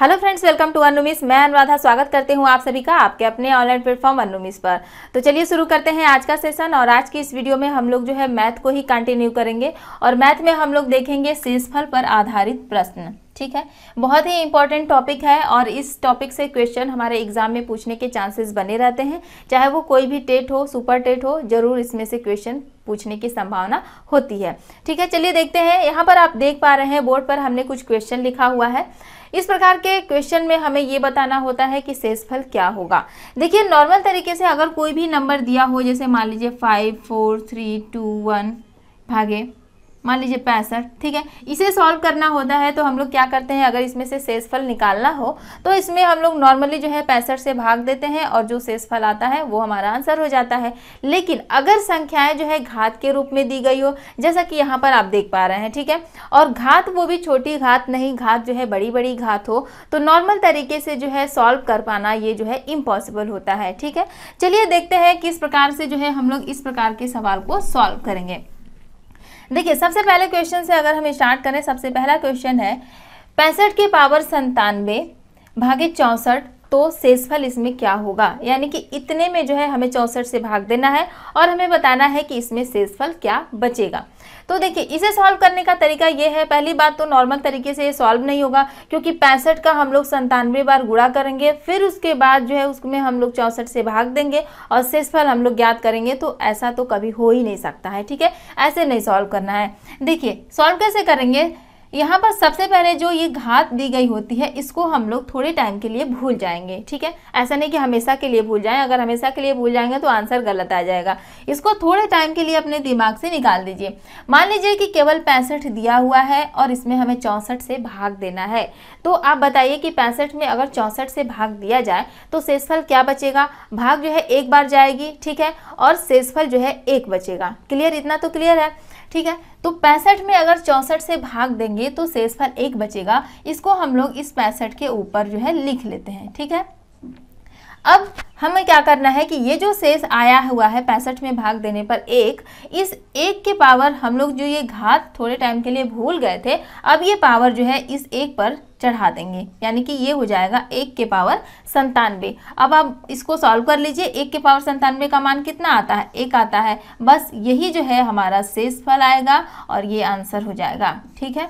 hello friends welcome to अनुमिस मैं अनुराधा स्वागत करते हूँ आप सभी का आपके अपने ऑनलाइन प्लेटफॉर्म अनुमिस पर तो चलिए शुरू करते हैं आज का सेशन और आज की इस वीडियो में हम लोग जो है मैथ को ही कंटिन्यू करेंगे और मैथ में हम लोग देखेंगे शीर्षफल पर आधारित प्रश्न ठीक है बहुत ही इंपॉर्टेंट टॉपिक है और इस टॉपिक से क्वेश्चन हमारे एग्जाम में पूछने के चांसेस बने रहते हैं चाहे वो कोई भी टेट हो सुपर टेट हो जरूर इसमें से क्वेश्चन पूछने की संभावना होती है ठीक है चलिए देखते हैं यहाँ पर आप देख पा रहे हैं बोर्ड पर हमने कुछ क्वेश्चन लिखा हुआ है इस प्रकार के क्वेश्चन में हमें ये बताना होता है कि शेषफल क्या होगा देखिए नॉर्मल तरीके से अगर कोई भी नंबर दिया हो जैसे मान लीजिए five four three two one भागे मान लीजिए पैंसठ ठीक है इसे सॉल्व करना होता है तो हम लोग क्या करते हैं अगर इसमें से शेषफल निकालना हो तो इसमें हम लोग नॉर्मली जो है पैंसठ से भाग देते हैं और जो शेषफल आता है वो हमारा आंसर हो जाता है लेकिन अगर संख्याएं जो है घात के रूप में दी गई हो जैसा कि यहाँ पर आप देख पा रहे हैं ठीक है और घात वो भी छोटी घात नहीं घात जो है बड़ी बड़ी घात हो तो नॉर्मल तरीके से जो है सॉल्व कर पाना ये जो है इम्पॉसिबल होता है ठीक है चलिए देखते हैं किस प्रकार से जो है हम लोग इस प्रकार के सवाल को सॉल्व करेंगे देखिए सबसे पहले क्वेश्चन से अगर हम स्टार्ट करें सबसे पहला क्वेश्चन है पैंसठ के पावर संतानवे भागे चौंसठ तो शेषफल इसमें क्या होगा यानी कि इतने में जो है हमें चौंसठ से भाग देना है और हमें बताना है कि इसमें शेषफल क्या बचेगा तो देखिए इसे सॉल्व करने का तरीका ये है पहली बात तो नॉर्मल तरीके से ये सॉल्व नहीं होगा क्योंकि पैंसठ का हम लोग संतानवे बार गुड़ा करेंगे फिर उसके बाद जो है उसमें हम लोग चौंसठ से भाग देंगे और शेषफल हम लोग ज्ञात करेंगे तो ऐसा तो कभी हो ही नहीं सकता है ठीक है ऐसे नहीं सॉल्व करना है देखिए सॉल्व कैसे करेंगे यहाँ पर सबसे पहले जो ये घात दी गई होती है इसको हम लोग थोड़े टाइम के लिए भूल जाएंगे ठीक है ऐसा नहीं कि हमेशा के लिए भूल जाएं अगर हमेशा के लिए भूल जाएंगे तो आंसर गलत आ जाएगा इसको थोड़े टाइम के लिए अपने दिमाग से निकाल दीजिए मान लीजिए कि केवल पैंसठ दिया हुआ है और इसमें हमें चौंसठ से भाग देना है तो आप बताइए कि पैंसठ में अगर चौंसठ से भाग दिया जाए तो शेषफल क्या बचेगा भाग जो है एक बार जाएगी ठीक है और शेषफल जो है एक बचेगा क्लियर इतना तो क्लियर है ठीक है तो पैंसठ में अगर चौंसठ से भाग देंगे तो शेषफल एक बचेगा इसको हम लोग इस पैंसठ के ऊपर जो है लिख लेते हैं ठीक है अब हमें क्या करना है कि ये जो शेष आया हुआ है पैंसठ में भाग देने पर एक इस एक के पावर हम लोग जो ये घात थोड़े टाइम के लिए भूल गए थे अब ये पावर जो है इस एक पर चढ़ा देंगे यानी कि ये हो जाएगा एक के पावर संतानवे अब आप इसको सॉल्व कर लीजिए एक के पावर संतानवे का मान कितना आता है एक आता है बस यही जो है हमारा शेष फल आएगा और ये आंसर हो जाएगा ठीक है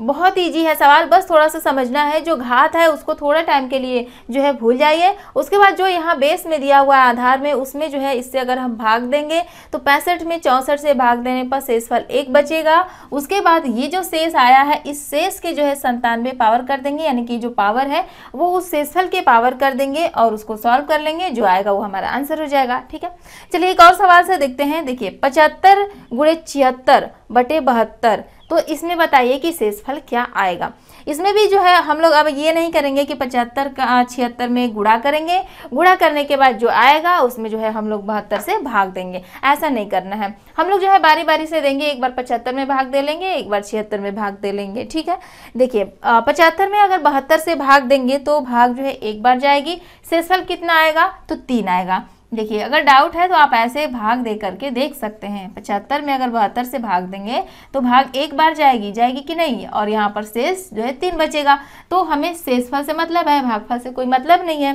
बहुत ईजी है सवाल बस थोड़ा सा समझना है जो घात है उसको थोड़ा टाइम के लिए जो है भूल जाइए उसके बाद जो यहाँ बेस में दिया हुआ है आधार में उसमें जो है इससे अगर हम भाग देंगे तो पैंसठ में चौंसठ से भाग देने पर शेषफल एक बचेगा उसके बाद ये जो शेष आया है इस शेष के जो है संतानवे पावर कर देंगे यानी कि जो पावर है वो उस शेषफल के पावर कर देंगे और उसको सॉल्व कर लेंगे जो आएगा वो हमारा आंसर हो जाएगा ठीक है चलिए एक और सवाल से देखते हैं देखिए पचहत्तर गुड़े छिहत्तर बटे बहत्तर तो इसमें बताइए कि शेषफल क्या आएगा इसमें भी जो है हम लोग अब ये नहीं करेंगे कि पचहत्तर का छिहत्तर में गुड़ा करेंगे गुड़ा करने के बाद जो आएगा उसमें जो है हम लोग बहत्तर से भाग देंगे ऐसा नहीं करना है हम लोग जो है बारी बारी से देंगे एक बार पचहत्तर में भाग दे लेंगे एक बार छिहत्तर में भाग दे लेंगे ठीक है देखिए पचहत्तर में अगर बहत्तर से भाग देंगे तो भाग जो है एक बार जाएगी शेषफल कितना आएगा तो तीन आएगा देखिए अगर डाउट है तो आप ऐसे भाग दे करके देख सकते हैं पचहत्तर में अगर बहत्तर से भाग देंगे तो भाग एक बार जाएगी जाएगी कि नहीं और यहाँ पर शेष जो है तीन बचेगा तो हमें शेषफल से मतलब है भागफल से कोई मतलब नहीं है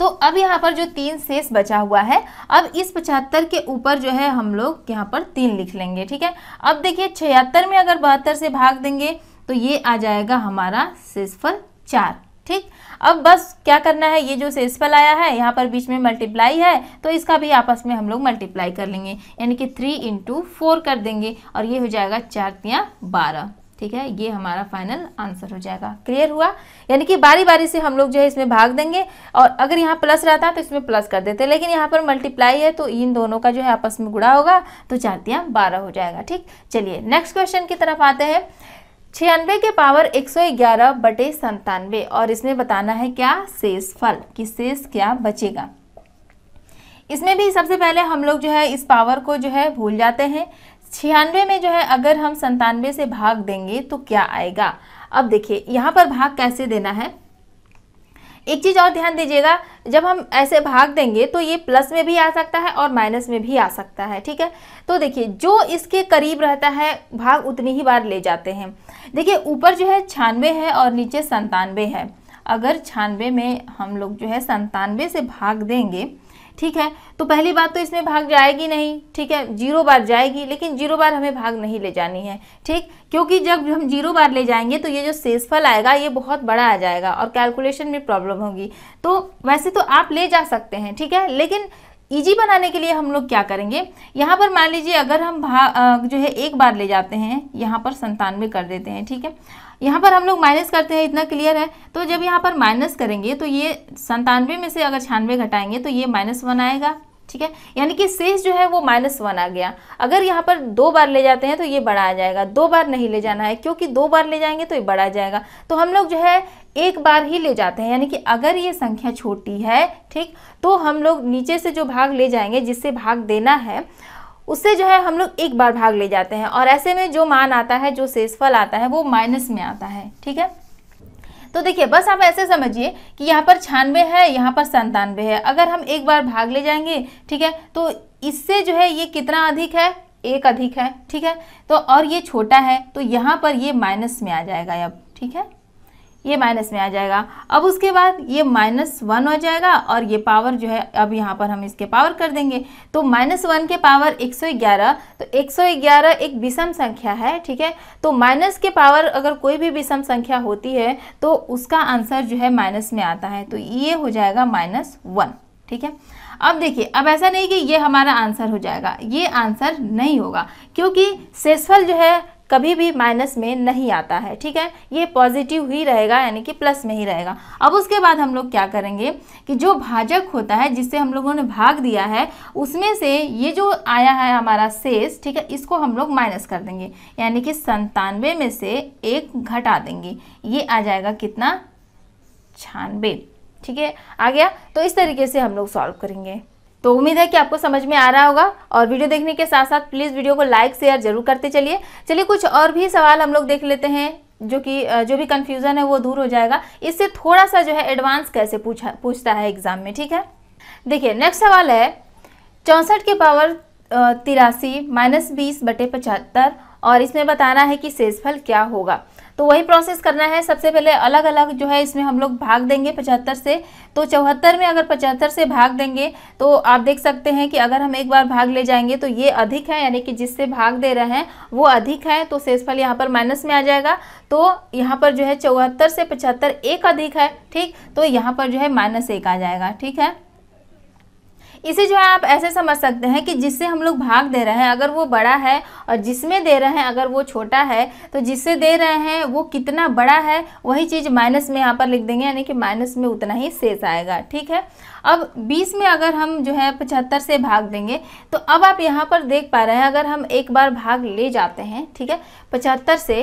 तो अब यहाँ पर जो तीन शेष बचा हुआ है अब इस पचहत्तर के ऊपर जो है हम लोग यहाँ पर तीन लिख लेंगे ठीक है अब देखिए छिहत्तर में अगर बहत्तर से भाग देंगे तो ये आ जाएगा हमारा शेषफल चार ठीक अब बस क्या करना है ये जो सेसफल आया है यहाँ पर बीच में मल्टीप्लाई है तो इसका भी आपस में हम लोग मल्टीप्लाई कर लेंगे यानी कि थ्री इंटू फोर कर देंगे और ये हो जाएगा चार तियाँ बारह ठीक है ये हमारा फाइनल आंसर हो जाएगा क्लियर हुआ यानी कि बारी बारी से हम लोग जो है इसमें भाग देंगे और अगर यहाँ प्लस रहता तो इसमें प्लस कर देते लेकिन यहाँ पर मल्टीप्लाई है तो इन दोनों का जो है आपस में गुड़ा होगा तो चार तियाँ बारह हो जाएगा ठीक चलिए नेक्स्ट क्वेश्चन की तरफ आते हैं छियानवे के पावर 111 बटे संतानवे और इसमें बताना है क्या शेष फल कि शेष क्या बचेगा इसमें भी सबसे पहले हम लोग जो है इस पावर को जो है भूल जाते हैं छियानवे में जो है अगर हम संतानवे से भाग देंगे तो क्या आएगा अब देखिए यहाँ पर भाग कैसे देना है एक चीज़ और ध्यान दीजिएगा जब हम ऐसे भाग देंगे तो ये प्लस में भी आ सकता है और माइनस में भी आ सकता है ठीक है तो देखिए जो इसके करीब रहता है भाग उतनी ही बार ले जाते हैं देखिए ऊपर जो है छानवे है और नीचे संतानवे है अगर छानवे में हम लोग जो है संतानवे से भाग देंगे ठीक है तो पहली बात तो इसमें भाग जाएगी नहीं ठीक है जीरो बार जाएगी लेकिन जीरो बार हमें भाग नहीं ले जानी है ठीक क्योंकि जब हम जीरो बार ले जाएंगे तो ये जो सेसफल आएगा ये बहुत बड़ा आ जाएगा और कैलकुलेशन में प्रॉब्लम होगी तो वैसे तो आप ले जा सकते हैं ठीक है लेकिन इजी बनाने के लिए हम लोग क्या करेंगे यहाँ पर मान लीजिए अगर हम भाग जो है एक बार ले जाते हैं यहाँ पर संतानवे कर देते हैं ठीक है यहाँ पर हम लोग माइनस करते हैं इतना क्लियर है तो जब यहाँ पर माइनस करेंगे तो ये संतानवे में से अगर छियानवे घटाएंगे तो ये माइनस वन आएगा ठीक है यानी कि शेष जो है वो माइनस वन आ गया अगर यहाँ पर दो बार ले जाते हैं तो ये बड़ा आ जाएगा दो बार नहीं ले जाना है क्योंकि दो बार ले जाएंगे तो ये बड़ा आ जाएगा तो हम लोग जो है एक बार ही ले जाते हैं यानी कि अगर ये संख्या छोटी है ठीक तो हम लोग नीचे से जो भाग ले जाएंगे जिससे भाग देना है उससे जो है हम लोग एक बार भाग ले जाते हैं और ऐसे में जो मान आता है जो शेषफल आता है वो माइनस में आता है ठीक है तो देखिए बस आप ऐसे समझिए कि यहाँ पर छानवे है यहाँ पर संतानवे है अगर हम एक बार भाग ले जाएंगे ठीक है तो इससे जो है ये कितना अधिक है एक अधिक है ठीक है तो और ये छोटा है तो यहाँ पर ये माइनस में आ जाएगा अब ठीक है ये माइनस में आ जाएगा अब उसके बाद ये माइनस वन हो जाएगा और ये पावर जो है अब यहाँ पर हम इसके पावर कर देंगे तो माइनस वन के पावर 111 तो 111 एक विषम संख्या है ठीक है तो माइनस के पावर अगर कोई भी विषम संख्या होती है तो उसका आंसर जो है माइनस में आता है तो ये हो जाएगा माइनस वन ठीक है अब देखिए अब ऐसा नहीं कि ये हमारा आंसर हो जाएगा ये आंसर नहीं होगा क्योंकि सेसफल जो है कभी भी माइनस में नहीं आता है ठीक है ये पॉजिटिव ही रहेगा यानी कि प्लस में ही रहेगा अब उसके बाद हम लोग क्या करेंगे कि जो भाजक होता है जिससे हम लोगों ने भाग दिया है उसमें से ये जो आया है हमारा शेष ठीक है इसको हम लोग माइनस कर देंगे यानी कि संतानवे में से एक घटा देंगे ये आ जाएगा कितना छानबे ठीक है आ गया तो इस तरीके से हम लोग सॉल्व करेंगे तो उम्मीद है कि आपको समझ में आ रहा होगा और वीडियो देखने के साथ साथ प्लीज़ वीडियो को लाइक शेयर जरूर करते चलिए चलिए कुछ और भी सवाल हम लोग देख लेते हैं जो कि जो भी कन्फ्यूज़न है वो दूर हो जाएगा इससे थोड़ा सा जो है एडवांस कैसे पूछा पूछता है एग्ज़ाम में ठीक है देखिए नेक्स्ट सवाल है चौंसठ के पावर तिरासी माइनस बीस बटे पचहत्तर और इसमें बताना है कि शेषफल क्या होगा तो वही प्रोसेस करना है सबसे पहले अलग अलग जो है इसमें हम लोग भाग देंगे पचहत्तर से तो चौहत्तर में अगर पचहत्तर से भाग देंगे तो आप देख सकते हैं कि अगर हम एक बार भाग ले जाएंगे तो ये अधिक है यानी कि जिससे भाग दे रहे हैं वो अधिक है तो शेषफल यहाँ पर माइनस में आ जाएगा तो यहाँ पर जो है चौहत्तर से पचहत्तर एक अधिक है ठीक तो यहाँ पर जो है माइनस एक आ जाएगा ठीक है इसे जो है आप ऐसे समझ सकते हैं कि जिससे हम लोग भाग दे रहे हैं अगर वो बड़ा है और जिसमें दे रहे हैं अगर वो छोटा है तो जिससे दे रहे हैं वो कितना बड़ा है वही चीज़ माइनस में यहाँ पर लिख देंगे यानी कि माइनस में उतना ही शेष आएगा ठीक है अब बीस में अगर हम जो है पचहत्तर से भाग देंगे तो अब आप यहाँ पर देख पा रहे हैं अगर हम एक बार भाग ले जाते हैं ठीक है पचहत्तर से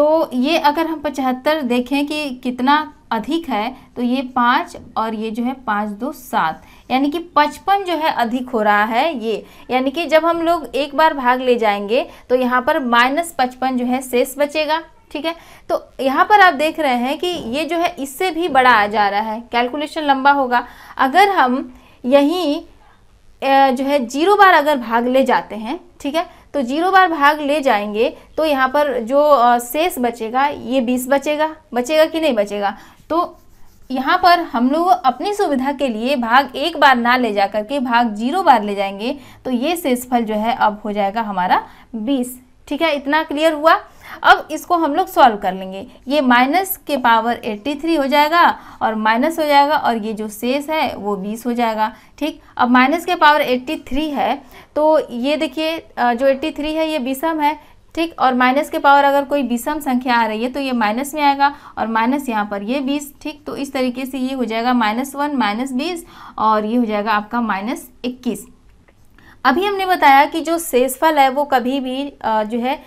तो ये अगर हम पचहत्तर देखें कि कितना अधिक है तो ये पाँच और ये जो है पाँच दो सात यानी कि पचपन जो है अधिक हो रहा है ये यानी कि जब हम लोग एक बार भाग ले जाएंगे तो यहाँ पर माइनस पचपन जो है शेष बचेगा ठीक है तो यहाँ पर आप देख रहे हैं कि ये जो है इससे भी बड़ा आ जा रहा है कैलकुलेशन लंबा होगा अगर हम यहीं जो है जीरो बार अगर भाग ले जाते हैं ठीक है तो जीरो बार भाग ले जाएंगे तो यहाँ पर जो शेष बचेगा ये बीस बचेगा बचेगा कि नहीं बचेगा तो यहाँ पर हम लोग अपनी सुविधा के लिए भाग एक बार ना ले जा करके भाग जीरो बार ले जाएंगे तो ये शेषफल जो है अब हो जाएगा हमारा बीस ठीक है इतना क्लियर हुआ अब इसको हम लोग सॉल्व कर लेंगे ये माइनस के पावर 83 हो जाएगा और माइनस हो जाएगा और ये जो शेष है वो 20 हो जाएगा ठीक अब माइनस के पावर 83 है तो ये देखिए जो 83 है ये विषम है ठीक और माइनस के पावर अगर कोई विषम संख्या आ रही है तो ये माइनस में आएगा और माइनस यहाँ पर ये बीस ठीक तो इस तरीके से ये हो जाएगा माइनस वन माइनस बीस और ये हो जाएगा आपका माइनस इक्कीस अभी हमने बताया कि जो शेषफल है वो कभी भी जो है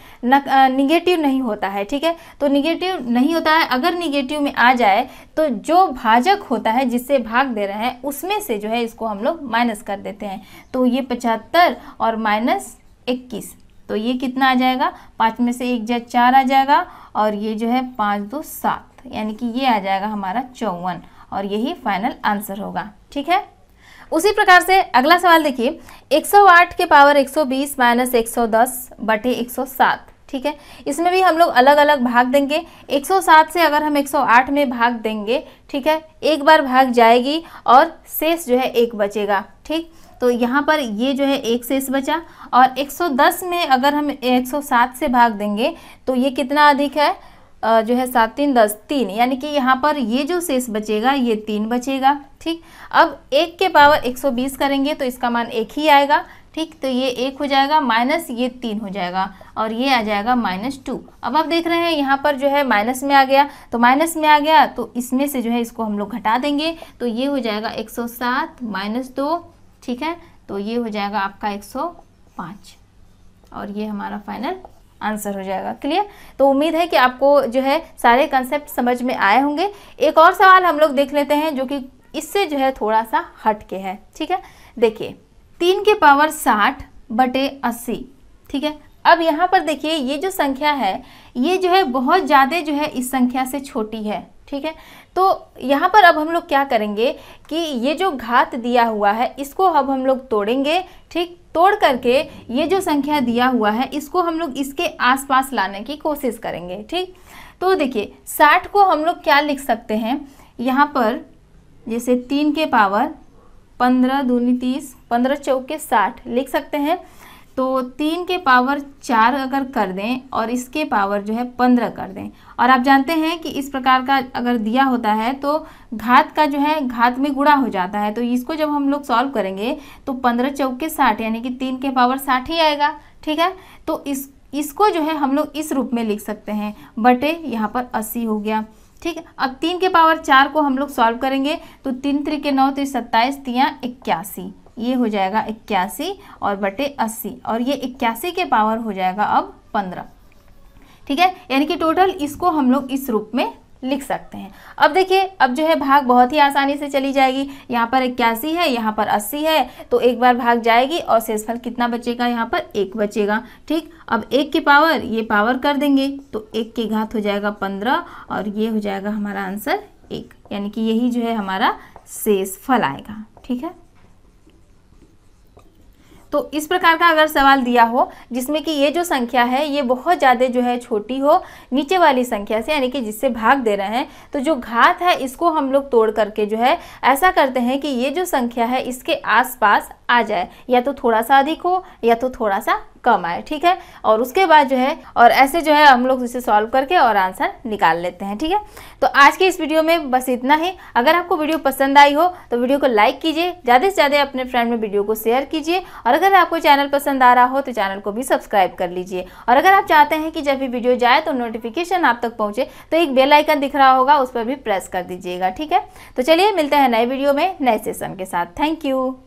निगेटिव नहीं होता है ठीक है तो निगेटिव नहीं होता है अगर निगेटिव में आ जाए तो जो भाजक होता है जिससे भाग दे रहे हैं उसमें से जो है इसको हम लोग माइनस कर देते हैं तो ये पचहत्तर और माइनस इक्कीस तो ये कितना आ जाएगा पाँच में से एक जै चार आ जाएगा और ये जो है पाँच दो सात यानी कि ये आ जाएगा हमारा चौवन और यही फाइनल आंसर होगा ठीक है उसी प्रकार से अगला सवाल देखिए 108 के पावर 120 माइनस एक बटे एक ठीक है इसमें भी हम लोग अलग अलग भाग देंगे 107 से अगर हम 108 में भाग देंगे ठीक है एक बार भाग जाएगी और शेष जो है एक बचेगा ठीक तो यहाँ पर ये जो है एक शेष बचा और 110 में अगर हम 107 से भाग देंगे तो ये कितना अधिक है जो है सात तीन दस तीन यानी कि यहाँ पर ये जो शेष बचेगा ये तीन बचेगा ठीक अब एक के पावर 120 करेंगे तो इसका मान एक ही आएगा ठीक तो ये एक हो जाएगा माइनस ये तीन हो जाएगा और ये आ जाएगा माइनस टू अब आप देख रहे हैं यहाँ पर जो है माइनस में आ गया तो माइनस में आ गया तो इसमें से जो है इसको हम लोग घटा देंगे तो ये हो जाएगा एक सौ सात माइनस दो ठीक है तो ये हो जाएगा आपका एक सौ पाँच और ये हमारा फाइनल आंसर हो जाएगा क्लियर तो उम्मीद है कि आपको जो है सारे कंसेप्ट समझ में आए होंगे एक और सवाल हम लोग देख लेते हैं जो कि इससे जो है थोड़ा सा हट के है ठीक है देखिए तीन के पावर साठ बटे अस्सी ठीक है अब यहाँ पर देखिए ये जो संख्या है ये जो है बहुत ज़्यादा जो है इस संख्या से छोटी है ठीक है तो यहाँ पर अब हम लोग क्या करेंगे कि ये जो घात दिया हुआ है इसको अब हम लोग तोड़ेंगे ठीक तोड़ करके ये जो संख्या दिया हुआ है इसको हम लोग इसके आसपास लाने की कोशिश करेंगे ठीक तो देखिए साठ को हम लोग क्या लिख सकते हैं यहाँ पर जैसे तीन के पावर पंद्रह दूनी तीस पंद्रह चौके साठ लिख सकते हैं तो तीन के पावर चार अगर कर दें और इसके पावर जो है पंद्रह कर दें और आप जानते हैं कि इस प्रकार का अगर दिया होता है तो घात का जो है घात में गुड़ा हो जाता है तो इसको जब हम लोग सॉल्व करेंगे तो पंद्रह चौके साठ यानी कि तीन के पावर साठ ही आएगा ठीक है तो इस इसको जो है हम लोग इस रूप में लिख सकते हैं बटे यहाँ पर अस्सी हो गया ठीक है अब तीन के पावर चार को हम लोग सॉल्व करेंगे तो तीन त्रिके नौ त्रिक सत्ताईस तिया इक्यासी ये हो जाएगा इक्यासी और बटे अस्सी और ये इक्यासी के पावर हो जाएगा अब पंद्रह ठीक है यानी कि टोटल इसको हम लोग इस रूप में लिख सकते हैं अब देखिए अब जो है भाग बहुत ही आसानी से चली जाएगी यहाँ पर इक्यासी है यहाँ पर अस्सी है तो एक बार भाग जाएगी और शेषफल कितना बचेगा यहाँ पर एक बचेगा ठीक अब एक की पावर ये पावर कर देंगे तो एक के घात हो जाएगा पंद्रह और ये हो जाएगा हमारा आंसर एक यानी कि यही जो है हमारा शेषफल आएगा ठीक है तो इस प्रकार का अगर सवाल दिया हो जिसमें कि ये जो संख्या है ये बहुत ज़्यादा जो है छोटी हो नीचे वाली संख्या से यानी कि जिससे भाग दे रहे हैं तो जो घात है इसको हम लोग तोड़ करके जो है ऐसा करते हैं कि ये जो संख्या है इसके आसपास आ जाए या तो थोड़ा सा अधिक हो या तो थोड़ा सा कम आए ठीक है और उसके बाद जो है और ऐसे जो है हम लोग इसे सॉल्व करके और आंसर निकाल लेते हैं ठीक है तो आज के इस वीडियो में बस इतना ही अगर आपको वीडियो पसंद आई हो तो वीडियो को लाइक कीजिए ज़्यादा से ज़्यादा अपने फ्रेंड में वीडियो को शेयर कीजिए और अगर आपको चैनल पसंद आ रहा हो तो चैनल को भी सब्सक्राइब कर लीजिए और अगर आप चाहते हैं कि जब भी वीडियो जाए तो नोटिफिकेशन आप तक पहुँचे तो एक बेल आइकन दिख रहा होगा उस पर भी प्रेस कर दीजिएगा ठीक है तो चलिए मिलते हैं नए वीडियो में नए सेशन के साथ थैंक यू